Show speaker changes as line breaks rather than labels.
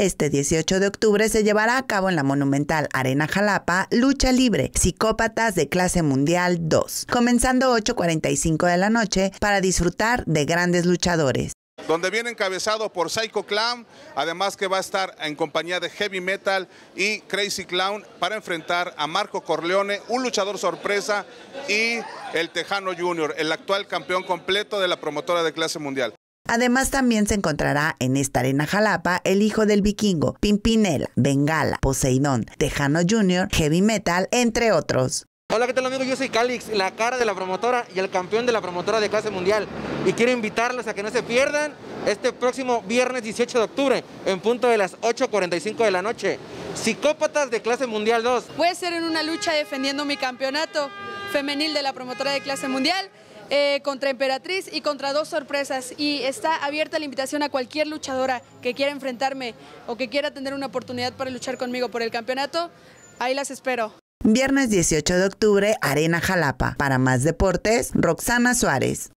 Este 18 de octubre se llevará a cabo en la monumental Arena Jalapa Lucha Libre, Psicópatas de Clase Mundial 2, comenzando 8.45 de la noche para disfrutar de grandes luchadores
donde viene encabezado por Psycho Clown, además que va a estar en compañía de Heavy Metal y Crazy Clown para enfrentar a Marco Corleone, un luchador sorpresa, y el Tejano Junior, el actual campeón completo de la promotora de clase mundial.
Además, también se encontrará en esta arena jalapa el hijo del vikingo, Pimpinela, Bengala, Poseidón, Tejano Junior, Heavy Metal, entre otros.
Hola, ¿qué tal amigos? Yo soy Calix, la cara de la promotora y el campeón de la promotora de clase mundial. Y quiero invitarlos a que no se pierdan este próximo viernes 18 de octubre, en punto de las 8.45 de la noche. Psicópatas de clase mundial 2.
Puede ser en una lucha defendiendo mi campeonato femenil de la promotora de clase mundial. Eh, contra Emperatriz y contra dos sorpresas. Y está abierta la invitación a cualquier luchadora que quiera enfrentarme o que quiera tener una oportunidad para luchar conmigo por el campeonato. Ahí las espero.
Viernes 18 de octubre, Arena Jalapa. Para más deportes, Roxana Suárez.